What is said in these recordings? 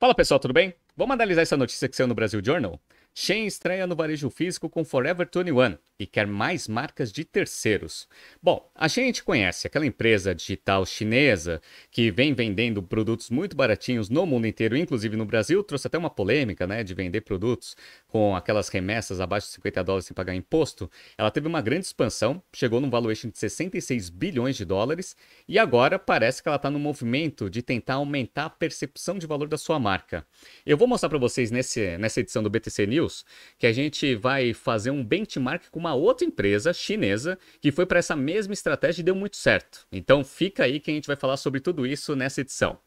Fala pessoal, tudo bem? Vamos analisar essa notícia que saiu no Brasil Journal? Shein estreia no varejo físico com Forever 21 e quer mais marcas de terceiros. Bom, a Shein te conhece, aquela empresa digital chinesa que vem vendendo produtos muito baratinhos no mundo inteiro, inclusive no Brasil, trouxe até uma polêmica, né, de vender produtos com aquelas remessas abaixo de 50 dólares sem pagar imposto. Ela teve uma grande expansão, chegou num valuation de 66 bilhões de dólares e agora parece que ela está no movimento de tentar aumentar a percepção de valor da sua marca. Eu vou mostrar para vocês nesse, nessa edição do BTC News Deus, que a gente vai fazer um benchmark com uma outra empresa chinesa que foi para essa mesma estratégia e deu muito certo. Então fica aí que a gente vai falar sobre tudo isso nessa edição.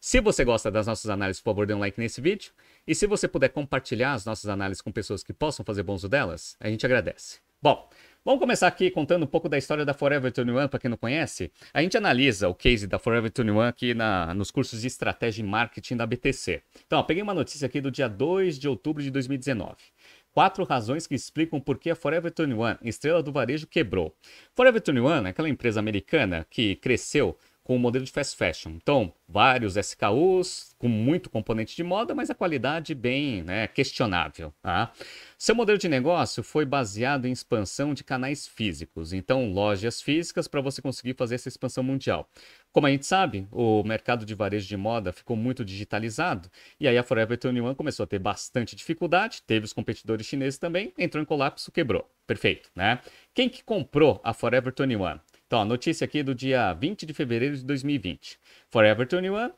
Se você gosta das nossas análises, por favor, dê um like nesse vídeo. E se você puder compartilhar as nossas análises com pessoas que possam fazer bom uso delas, a gente agradece. Bom, Vamos começar aqui contando um pouco da história da Forever 21, para quem não conhece. A gente analisa o case da Forever 21 aqui na, nos cursos de estratégia e marketing da BTC. Então, ó, peguei uma notícia aqui do dia 2 de outubro de 2019. Quatro razões que explicam por que a Forever 21, estrela do varejo, quebrou. Forever 21 é aquela empresa americana que cresceu com o modelo de fast fashion. Então, vários SKUs com muito componente de moda, mas a qualidade bem né, questionável. Tá? Seu modelo de negócio foi baseado em expansão de canais físicos, então lojas físicas para você conseguir fazer essa expansão mundial. Como a gente sabe, o mercado de varejo de moda ficou muito digitalizado, e aí a Forever 21 começou a ter bastante dificuldade, teve os competidores chineses também, entrou em colapso, quebrou. Perfeito, né? Quem que comprou a Forever 21? Então, a notícia aqui é do dia 20 de fevereiro de 2020. Forever 21,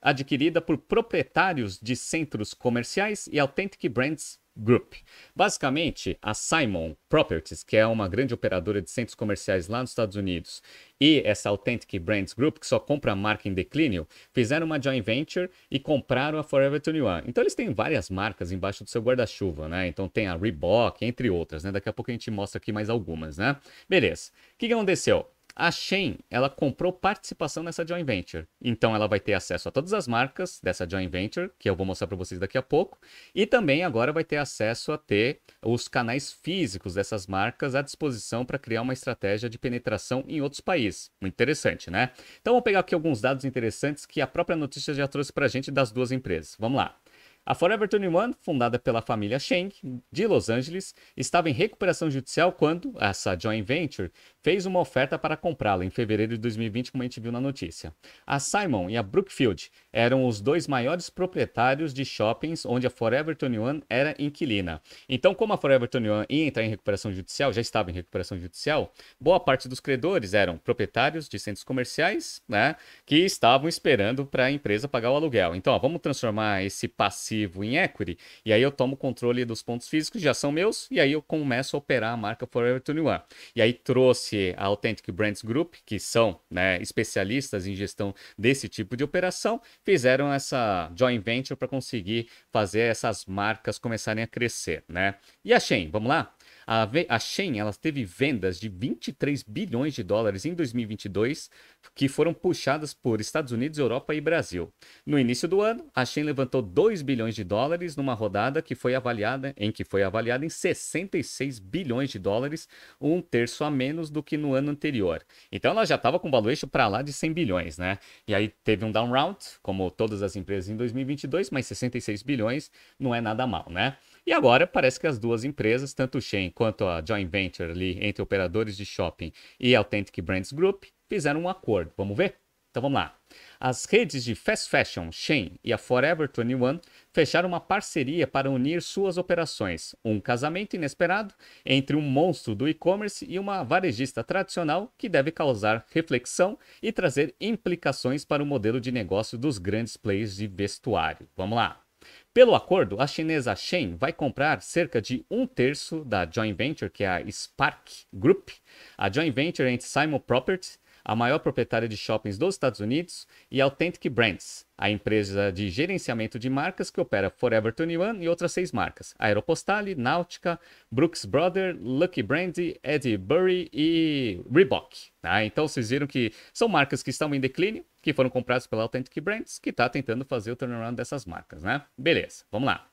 adquirida por proprietários de centros comerciais e Authentic Brands Group. Basicamente, a Simon Properties, que é uma grande operadora de centros comerciais lá nos Estados Unidos, e essa Authentic Brands Group, que só compra a marca em declínio, fizeram uma joint venture e compraram a Forever 21. Então eles têm várias marcas embaixo do seu guarda-chuva, né? Então tem a Reebok, entre outras, né? Daqui a pouco a gente mostra aqui mais algumas, né? Beleza. O que, que aconteceu? A Shein, ela comprou participação nessa joint venture. Então ela vai ter acesso a todas as marcas dessa joint venture, que eu vou mostrar para vocês daqui a pouco, e também agora vai ter acesso a ter os canais físicos dessas marcas à disposição para criar uma estratégia de penetração em outros países. Muito interessante, né? Então vou pegar aqui alguns dados interessantes que a própria notícia já trouxe para a gente das duas empresas. Vamos lá. A Forever 21, fundada pela família Schenck, de Los Angeles, estava em recuperação judicial quando essa joint venture fez uma oferta para comprá-la em fevereiro de 2020, como a gente viu na notícia. A Simon e a Brookfield eram os dois maiores proprietários de shoppings onde a Forever 21 era inquilina. Então, como a Forever 21 ia entrar em recuperação judicial, já estava em recuperação judicial, boa parte dos credores eram proprietários de centros comerciais, né, que estavam esperando para a empresa pagar o aluguel. Então, ó, vamos transformar esse passivo passivo em equity. E aí eu tomo controle dos pontos físicos, já são meus, e aí eu começo a operar a marca Forever 21. E aí trouxe a Authentic Brands Group, que são né, especialistas em gestão desse tipo de operação, fizeram essa joint venture para conseguir fazer essas marcas começarem a crescer, né? E a Shein, vamos lá? A, a Shein ela teve vendas de 23 bilhões de dólares em 2022, que foram puxadas por Estados Unidos, Europa e Brasil. No início do ano, a Shein levantou 2 bilhões de dólares numa rodada que foi avaliada em que foi avaliada em 66 bilhões de dólares, um terço a menos do que no ano anterior. Então ela já estava com valuation para lá de 100 bilhões, né? E aí teve um down round, como todas as empresas em 2022, mas 66 bilhões não é nada mal, né? E agora parece que as duas empresas, tanto o Shen quanto a joint venture ali entre operadores de shopping e Authentic Brands Group, fizeram um acordo. Vamos ver? Então vamos lá. As redes de fast fashion Shein e a Forever 21 fecharam uma parceria para unir suas operações. Um casamento inesperado entre um monstro do e-commerce e uma varejista tradicional que deve causar reflexão e trazer implicações para o modelo de negócio dos grandes players de vestuário. Vamos lá. Pelo acordo, a chinesa Shen vai comprar cerca de um terço da joint venture, que é a Spark Group, a joint venture entre Simon Property a maior proprietária de shoppings dos Estados Unidos, e Authentic Brands, a empresa de gerenciamento de marcas que opera Forever 21 e outras seis marcas: Aeropostale, Náutica, Brooks Brothers, Lucky Brand, Eddie Burry e Reebok. Ah, então vocês viram que são marcas que estão em declínio, que foram compradas pela Authentic Brands, que está tentando fazer o turnaround dessas marcas, né? Beleza, vamos lá.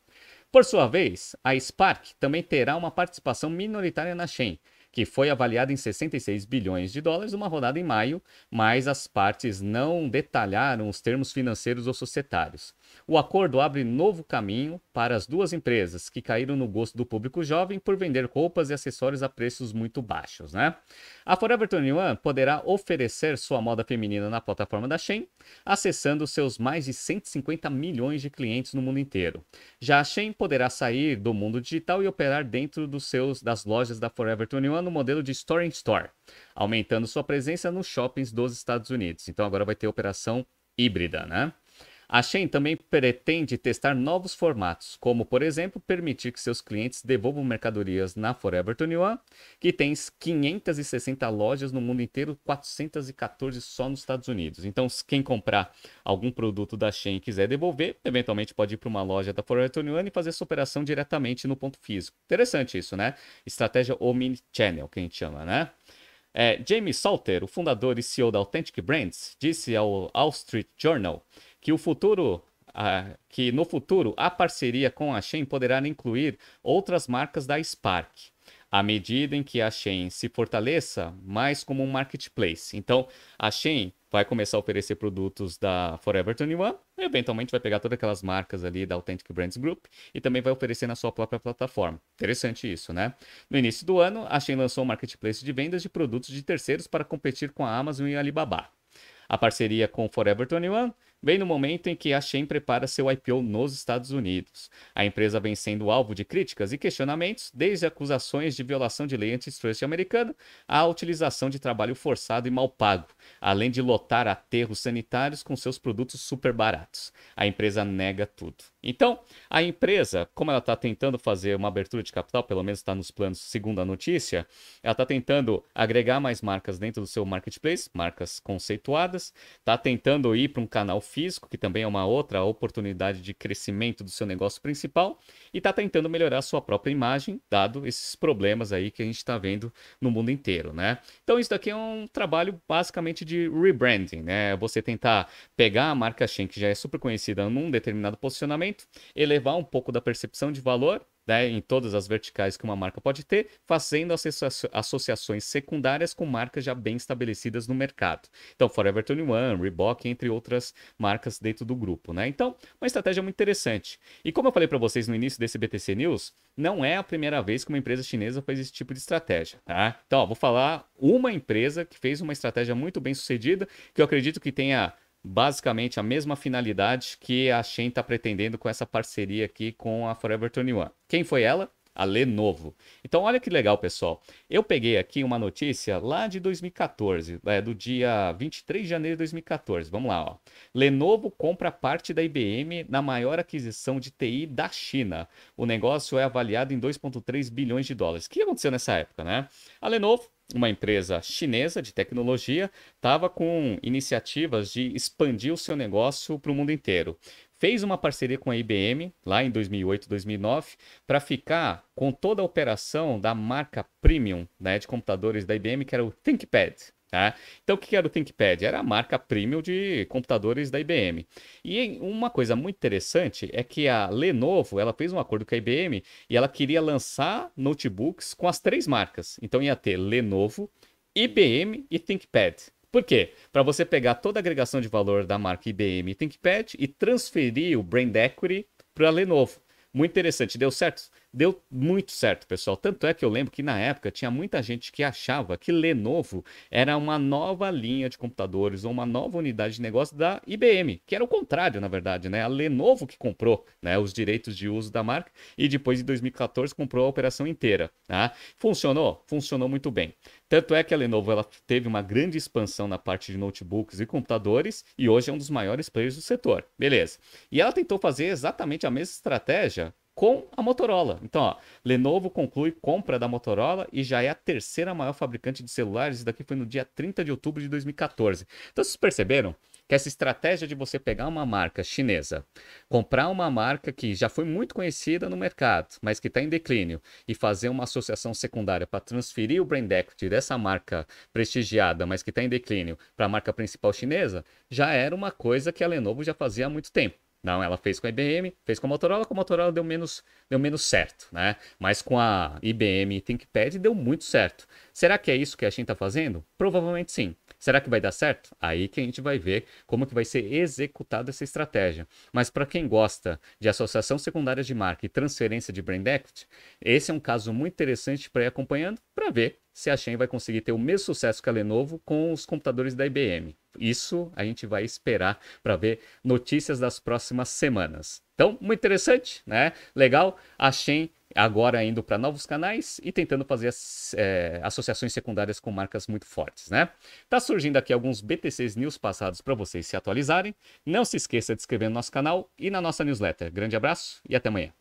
Por sua vez, a Spark também terá uma participação minoritária na Shen que foi avaliada em 66 bilhões de dólares, numa rodada em maio, mas as partes não detalharam os termos financeiros ou societários. O acordo abre novo caminho para as duas empresas, que caíram no gosto do público jovem por vender roupas e acessórios a preços muito baixos, né? A Forever 21 poderá oferecer sua moda feminina na plataforma da Shein, acessando seus mais de 150 milhões de clientes no mundo inteiro. Já a Shein poderá sair do mundo digital e operar dentro dos seus, das lojas da Forever 21 no modelo de Store in Store, aumentando sua presença nos shoppings dos Estados Unidos. Então agora vai ter operação híbrida, né? A Shen também pretende testar novos formatos, como, por exemplo, permitir que seus clientes devolvam mercadorias na Forever 21, que tem 560 lojas no mundo inteiro, 414 só nos Estados Unidos. Então, quem comprar algum produto da Shen e quiser devolver, eventualmente pode ir para uma loja da Forever 21 e fazer essa operação diretamente no ponto físico. Interessante isso, né? Estratégia Omnichannel, que a gente chama, né? É, Jamie Salter, o fundador e CEO da Authentic Brands, disse ao Wall Street Journal que o futuro que no futuro a parceria com a Shen poderá incluir outras marcas da Spark, à medida em que a Shen se fortaleça mais como um marketplace. Então, a Shen vai começar a oferecer produtos da Forever 21, eventualmente vai pegar todas aquelas marcas ali da Authentic Brands Group e também vai oferecer na sua própria plataforma. Interessante isso, né? No início do ano, a Shen lançou um marketplace de vendas de produtos de terceiros para competir com a Amazon e a Alibaba. A parceria com Forever 21 vem no momento em que a Shen prepara seu IPO nos Estados Unidos. A empresa vem sendo alvo de críticas e questionamentos, desde acusações de violação de lei antitrust americana à utilização de trabalho forçado e mal pago, além de lotar aterros sanitários com seus produtos super baratos. A empresa nega tudo. Então, a empresa, como ela está tentando fazer uma abertura de capital, pelo menos está nos planos, segundo a notícia, ela está tentando agregar mais marcas dentro do seu marketplace, marcas conceituadas, está tentando ir para um canal físico, que também é uma outra oportunidade de crescimento do seu negócio principal, e está tentando melhorar a sua própria imagem, dado esses problemas aí que a gente está vendo no mundo inteiro, né? Então, isso daqui é um trabalho basicamente de rebranding, né? Você tentar pegar a marca Shen, que já é super conhecida num determinado posicionamento, elevar um pouco da percepção de valor né, em todas as verticais que uma marca pode ter, fazendo associações secundárias com marcas já bem estabelecidas no mercado. Então, Forever 21, Reebok, entre outras marcas dentro do grupo. Né? Então, uma estratégia muito interessante. E como eu falei para vocês no início desse BTC News, não é a primeira vez que uma empresa chinesa faz esse tipo de estratégia. Tá? Então, ó, vou falar uma empresa que fez uma estratégia muito bem sucedida, que eu acredito que tenha basicamente a mesma finalidade que a Shen está pretendendo com essa parceria aqui com a Forever 21. Quem foi ela? A Lenovo. Então, olha que legal, pessoal. Eu peguei aqui uma notícia lá de 2014, é, do dia 23 de janeiro de 2014. Vamos lá, ó. Lenovo compra parte da IBM na maior aquisição de TI da China. O negócio é avaliado em 2,3 bilhões de dólares. O que aconteceu nessa época, né? A Lenovo uma empresa chinesa de tecnologia, estava com iniciativas de expandir o seu negócio para o mundo inteiro. Fez uma parceria com a IBM, lá em 2008, 2009, para ficar com toda a operação da marca premium né, de computadores da IBM, que era o ThinkPad. Tá? Então, o que era o ThinkPad? Era a marca premium de computadores da IBM. E uma coisa muito interessante é que a Lenovo ela fez um acordo com a IBM e ela queria lançar notebooks com as três marcas. Então, ia ter Lenovo, IBM e ThinkPad. Por quê? Para você pegar toda a agregação de valor da marca IBM e ThinkPad e transferir o brand equity para a Lenovo. Muito interessante, deu certo? deu muito certo, pessoal. Tanto é que eu lembro que na época tinha muita gente que achava que Lenovo era uma nova linha de computadores ou uma nova unidade de negócio da IBM, que era o contrário, na verdade, né? A Lenovo que comprou né, os direitos de uso da marca e depois, em 2014, comprou a operação inteira. Tá? Funcionou? Funcionou muito bem. Tanto é que a Lenovo ela teve uma grande expansão na parte de notebooks e computadores e hoje é um dos maiores players do setor. Beleza. E ela tentou fazer exatamente a mesma estratégia com a Motorola. Então, ó, Lenovo conclui compra da Motorola e já é a terceira maior fabricante de celulares. Isso daqui foi no dia 30 de outubro de 2014. Então, vocês perceberam? que essa estratégia de você pegar uma marca chinesa, comprar uma marca que já foi muito conhecida no mercado, mas que está em declínio, e fazer uma associação secundária para transferir o brand equity dessa marca prestigiada, mas que está em declínio, para a marca principal chinesa, já era uma coisa que a Lenovo já fazia há muito tempo. Não, ela fez com a IBM, fez com a Motorola, com a Motorola deu menos, deu menos certo, né? Mas com a IBM e ThinkPad deu muito certo. Será que é isso que a Shin está fazendo? Provavelmente sim. Será que vai dar certo? Aí que a gente vai ver como que vai ser executada essa estratégia. Mas para quem gosta de associação secundária de marca e transferência de brand equity, esse é um caso muito interessante para ir acompanhando para ver se a Shen vai conseguir ter o mesmo sucesso que a Lenovo com os computadores da IBM. Isso a gente vai esperar para ver notícias das próximas semanas. Então, muito interessante, né? Legal. A Shen agora indo para novos canais e tentando fazer é, associações secundárias com marcas muito fortes, né? Tá surgindo aqui alguns BTCs News passados para vocês se atualizarem. Não se esqueça de inscrever no nosso canal e na nossa newsletter. Grande abraço e até amanhã.